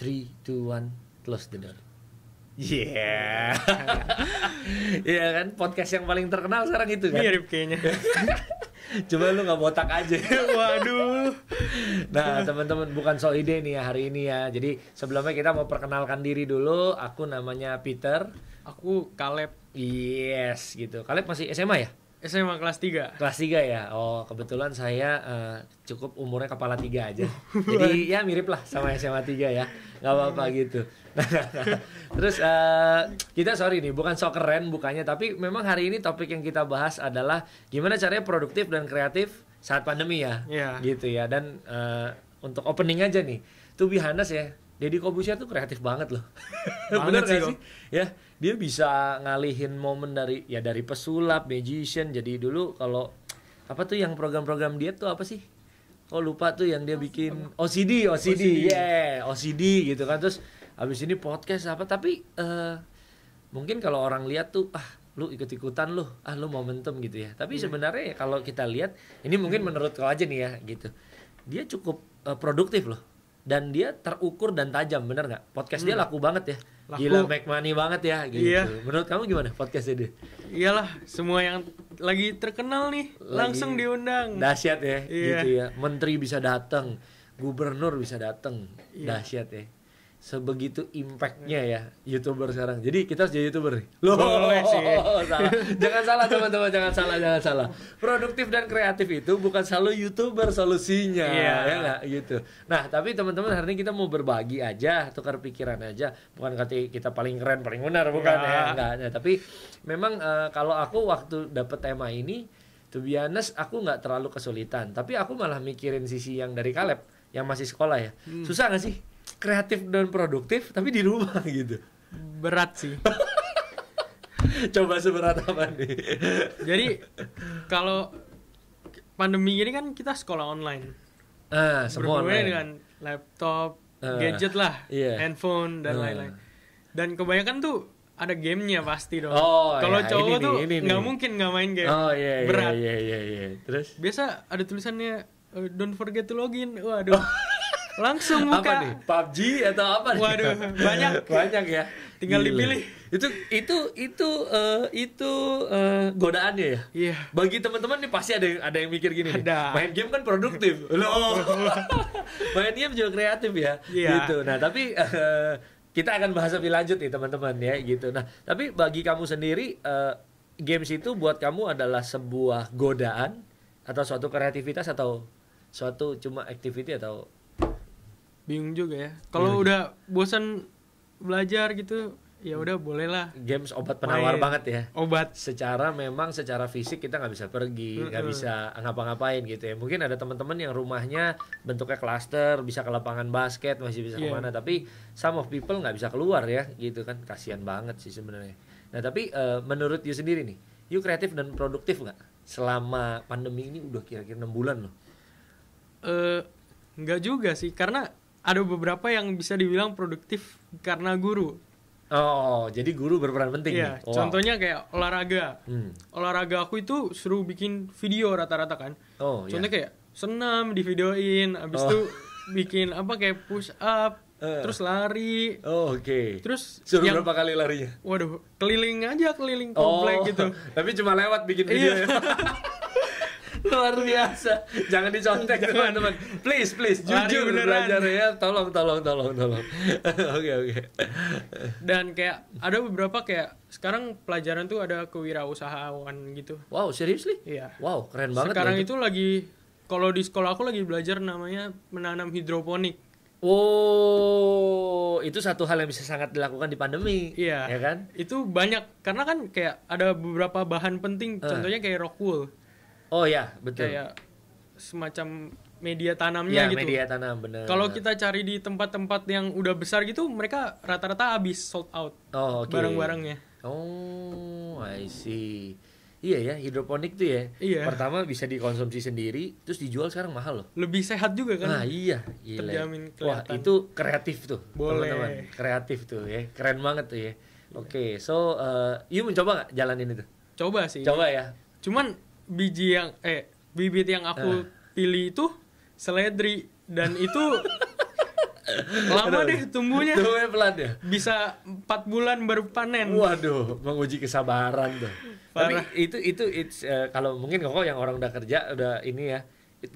three two one close the door Yeah. Iya kan podcast yang paling terkenal sekarang itu kan. Mirip kayaknya. Coba lu nggak botak aja. Waduh. Nah, teman-teman bukan so ide nih ya hari ini ya. Jadi sebelumnya kita mau perkenalkan diri dulu. Aku namanya Peter. Aku Kaleb. Yes, gitu. Kaleb masih SMA ya? SMA kelas 3 Kelas 3 ya? Oh kebetulan saya uh, cukup umurnya kepala 3 aja Jadi ya mirip lah sama SMA 3 ya nggak apa-apa gitu terus uh, kita sorry nih bukan so keren bukannya tapi memang hari ini topik yang kita bahas adalah gimana caranya produktif dan kreatif saat pandemi ya yeah. gitu ya dan uh, untuk opening aja nih tuh Bihanas ya Deddy Kobusia tuh kreatif banget loh. benar sih, gak sih? Ya, dia bisa ngalihin momen dari ya dari pesulap, magician. Jadi dulu kalau apa tuh yang program-program dia tuh apa sih? oh lupa tuh yang dia bikin OCD OCD, OCD. yeah OCD gitu kan terus habis ini podcast apa tapi uh, mungkin kalau orang lihat tuh ah lu ikut-ikutan lu ah lu momentum gitu ya tapi hmm. sebenarnya ya kalau kita lihat ini mungkin hmm. menurut kau aja nih ya gitu dia cukup uh, produktif loh dan dia terukur dan tajam bener nggak podcast hmm. laku banget ya laku. gila make money banget ya gitu iya. menurut kamu gimana podcastnya dia iyalah semua yang lagi terkenal nih lagi langsung diundang dahsyat ya iya. gitu ya menteri bisa datang gubernur bisa datang iya. dahsyat ya sebegitu impactnya ya youtuber sekarang. Jadi kita harus jadi youtuber nih. Loh, Boleh sih. salah. jangan salah teman-teman, jangan salah, jangan salah. Produktif dan kreatif itu bukan selalu youtuber solusinya, yeah. ya gak? gitu. Nah, tapi teman-teman hari ini kita mau berbagi aja, tukar pikiran aja. Bukan kata kita paling keren, paling benar, bukan yeah. ya, enggak. ya, tapi memang uh, kalau aku waktu dapet tema ini, to be honest, aku nggak terlalu kesulitan. Tapi aku malah mikirin sisi yang dari Kaleb yang masih sekolah ya. Hmm. Susah nggak sih? kreatif dan produktif tapi di rumah gitu berat sih coba seberat apa nih jadi kalau pandemi ini kan kita sekolah online uh, semua online. dengan laptop uh, gadget lah yeah. handphone dan eh. lain-lain uh. dan kebanyakan tuh ada gamenya pasti dong. Oh, iya. Kalau ya, cowok ini tuh nggak mungkin nggak main game. Oh iya iya, berat. iya iya iya. Terus biasa ada tulisannya don't forget to login. Waduh. langsung muka apa nih? PUBG atau apa nih? waduh banyak banyak ya tinggal Gila. dipilih itu itu itu uh, itu uh, godaannya ya iya yeah. bagi teman-teman nih pasti ada yang ada yang mikir gini nih, main game kan produktif loh main game juga kreatif ya yeah. gitu nah tapi uh, kita akan bahas lebih lanjut nih teman-teman ya gitu nah tapi bagi kamu sendiri uh, games itu buat kamu adalah sebuah godaan atau suatu kreativitas atau suatu cuma activity atau bingung juga ya iya kalau udah bosan belajar gitu ya udah bolehlah games obat penawar Main. banget ya obat secara memang secara fisik kita nggak bisa pergi nggak bisa ngapa-ngapain gitu ya mungkin ada teman-teman yang rumahnya bentuknya klaster bisa ke lapangan basket masih bisa yeah. kemana tapi some of people nggak bisa keluar ya gitu kan kasihan banget sih sebenarnya nah tapi uh, menurut you sendiri nih you kreatif dan produktif nggak selama pandemi ini udah kira-kira enam bulan loh uh, nggak juga sih karena ada beberapa yang bisa dibilang produktif karena guru. Oh, jadi guru berperan penting iya, nih. Wow. Contohnya kayak olahraga. Hmm. Olahraga aku itu seru bikin video rata-rata kan. Oh, iya. Contohnya yeah. kayak senam di videoin, abis itu oh. bikin apa kayak push up, uh. terus lari. Oh, oke. Okay. Terus suruh yang, berapa kali larinya? Waduh, keliling aja keliling komplek oh, gitu. Tapi cuma lewat bikin video. Iya. ya. luar biasa jangan dicontek teman-teman please please jujur beneran. belajar ya tolong tolong tolong tolong oke oke okay, okay. dan kayak ada beberapa kayak sekarang pelajaran tuh ada kewirausahaan gitu wow serius seriously iya wow keren banget sekarang ya. itu lagi kalau di sekolah aku lagi belajar namanya menanam hidroponik Oh, itu satu hal yang bisa sangat dilakukan di pandemi. Iya. Ya kan? Itu banyak karena kan kayak ada beberapa bahan penting, uh. contohnya kayak rock wool Oh ya, betul. Kayak semacam media tanamnya ya, gitu. media tanam benar. Kalau kita cari di tempat-tempat yang udah besar gitu, mereka rata-rata habis sold out. Oh, okay. Barang-barangnya. Oh, I see. Iya ya, hidroponik tuh ya. Iya. Pertama bisa dikonsumsi sendiri, terus dijual sekarang mahal loh. Lebih sehat juga kan? Nah, iya, gila. Terjamin kelihatan. Wah, itu kreatif tuh, teman-teman. Kreatif tuh ya. Keren banget tuh ya. Iya. Oke, okay, so uh, eh, you mencoba jalan ini tuh? Coba sih. Coba ya. Cuman biji yang eh bibit yang aku uh. pilih itu seledri dan itu lama deh tumbuhnya tumbuhnya pelan ya bisa empat bulan baru panen waduh menguji kesabaran tuh Parah. tapi itu itu uh, kalau mungkin kok yang orang udah kerja udah ini ya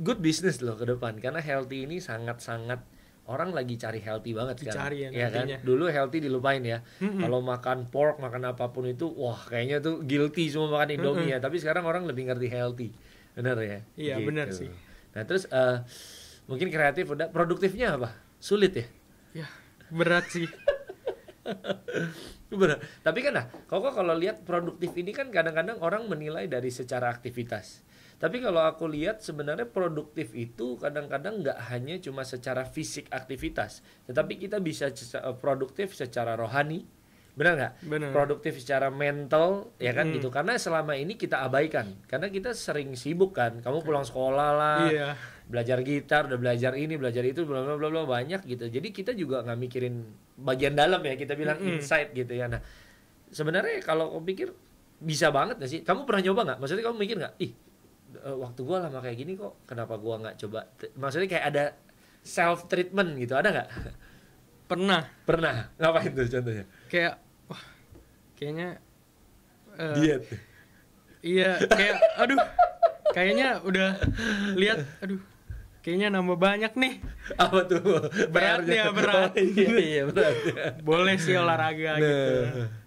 good business loh ke depan karena healthy ini sangat sangat orang lagi cari healthy banget kan. ya, ya kan? Dulu healthy dilupain ya. Mm-hmm. Kalau makan pork, makan apapun itu, wah kayaknya tuh guilty semua makan Indomie mm-hmm. ya. Tapi sekarang orang lebih ngerti healthy. Benar ya? Iya, gitu. benar sih. Nah, terus uh, mungkin kreatif udah produktifnya apa? Sulit ya? Ya, berat sih. berat. Tapi kan nah, kok kalau lihat produktif ini kan kadang-kadang orang menilai dari secara aktivitas tapi kalau aku lihat sebenarnya produktif itu kadang-kadang nggak hanya cuma secara fisik aktivitas, tetapi kita bisa eh, produktif secara rohani, benar nggak? Produktif secara mental, ya kan hmm. gitu. Karena selama ini kita abaikan, karena kita sering sibuk kan. Kamu pulang sekolah lah, iya. belajar gitar, udah belajar ini, belajar itu, bla bla bla banyak gitu. Jadi kita juga nggak mikirin bagian dalam ya kita bilang hmm. inside gitu ya. Nah sebenarnya kalau aku pikir bisa banget gak sih? Kamu pernah nyoba nggak? Maksudnya kamu mikir nggak? Ih uh, waktu gue lama kayak gini kok kenapa gue nggak coba maksudnya kayak ada self treatment gitu ada nggak pernah pernah ngapain tuh contohnya kayak wah kayaknya uh, diet iya kayak aduh kayaknya udah lihat aduh kayaknya nambah banyak nih apa tuh berat ya oh, berat iya, iya berat boleh sih olahraga gitu. nah. gitu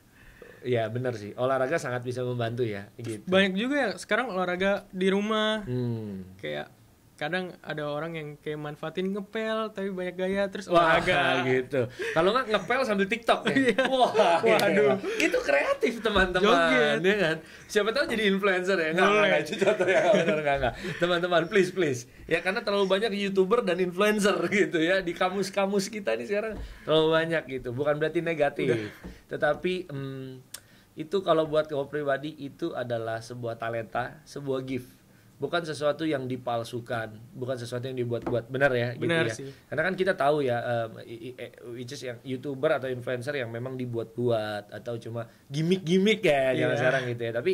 Iya benar sih. Olahraga sangat bisa membantu ya. Gitu. Banyak juga ya sekarang olahraga di rumah. Hmm. Kayak kadang ada orang yang kayak manfaatin ngepel tapi banyak gaya terus Wah, olahraga gitu. Kalau nggak ngepel sambil TikTok ya. Iya. Wah, iya. waduh. Itu kreatif teman-teman. Ya kan? Siapa tahu jadi influencer ya. nggak nggak itu contoh ya. Benar nggak Teman-teman, please please. Ya karena terlalu banyak YouTuber dan influencer gitu ya di kamus-kamus kita ini sekarang terlalu banyak gitu. Bukan berarti negatif, tetapi hmm, itu kalau buat kamu pribadi itu adalah sebuah talenta sebuah gift bukan sesuatu yang dipalsukan, bukan sesuatu yang dibuat-buat, benar ya, gitu benar gitu ya. Sih. Karena kan kita tahu ya, um, which is yang youtuber atau influencer yang memang dibuat-buat atau cuma gimmick-gimmick ya, yeah. sekarang gitu ya. Tapi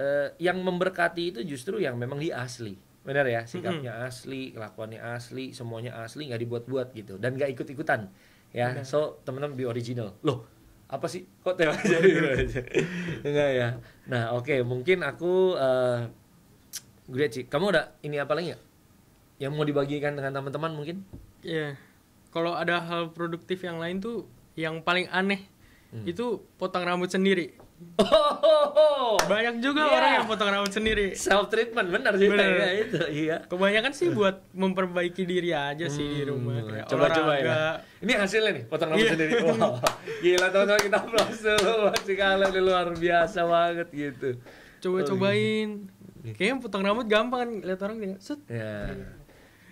uh, yang memberkati itu justru yang memang di asli, benar ya, sikapnya mm -hmm. asli, kelakuannya asli, semuanya asli, nggak dibuat-buat gitu, dan nggak ikut-ikutan, ya. Bener. So teman-teman be original, loh apa sih kok tema jadi gitu aja enggak ya nah oke okay. mungkin aku uh, eh, gue sih kamu udah ini apa lagi ya yang mau dibagikan dengan teman-teman mungkin ya yeah. kalau ada hal produktif yang lain tuh yang paling aneh hmm. itu potong rambut sendiri Oh, oh, oh. Banyak juga yeah. orang yang potong rambut sendiri. Self treatment benar sih bener. Ya, itu. Iya. Kebanyakan sih buat memperbaiki diri aja sih hmm. di rumah coba olahraga. coba ya. Ini hasilnya nih potong rambut yeah. sendiri. Wow. Gila teman-teman kita berhasil. dulu masih kalah luar biasa banget gitu. Coba-cobain. Kayaknya potong rambut gampang kan lihat orang dia set. Yeah. Ya.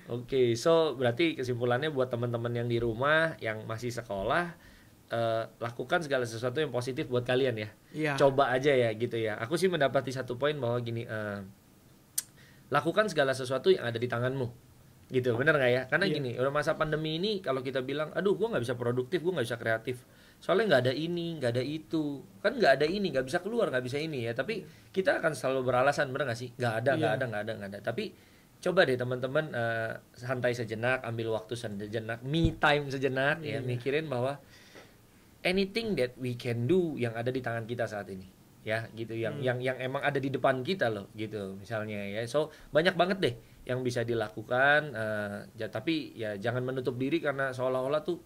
Oke, okay, so berarti kesimpulannya buat teman-teman yang di rumah yang masih sekolah Uh, lakukan segala sesuatu yang positif buat kalian ya. Yeah. Coba aja ya gitu ya. Aku sih mendapati satu poin bahwa gini, uh, lakukan segala sesuatu yang ada di tanganmu gitu bener nggak ya karena iya. gini udah masa pandemi ini kalau kita bilang aduh gue nggak bisa produktif gue nggak bisa kreatif soalnya nggak ada ini nggak ada itu kan nggak ada ini nggak bisa keluar nggak bisa ini ya tapi kita akan selalu beralasan bener nggak sih Gak iya. ada nggak ada gak ada gak ada tapi coba deh teman-teman uh, santai sejenak ambil waktu sejenak me time sejenak yeah. ya iya. mikirin bahwa anything that we can do yang ada di tangan kita saat ini ya gitu yang hmm. yang yang emang ada di depan kita loh gitu misalnya ya so banyak banget deh yang bisa dilakukan uh, ya, tapi ya jangan menutup diri karena seolah-olah tuh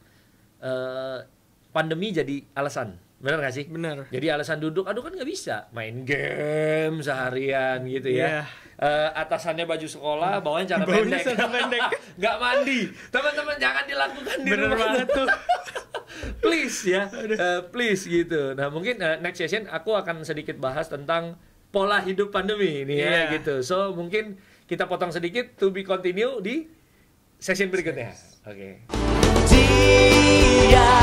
uh, pandemi jadi alasan benar gak sih benar jadi alasan duduk aduh kan nggak bisa main game seharian gitu ya yeah. Iya. uh, atasannya baju sekolah hmm. bawahnya cara pendek nggak mandi teman-teman jangan dilakukan di bener rumah banget tuh please ya uh, please gitu nah mungkin uh, next session aku akan sedikit bahas tentang pola hidup pandemi ini yeah. ya iya. gitu so mungkin kita potong sedikit to be continue di session berikutnya oke okay.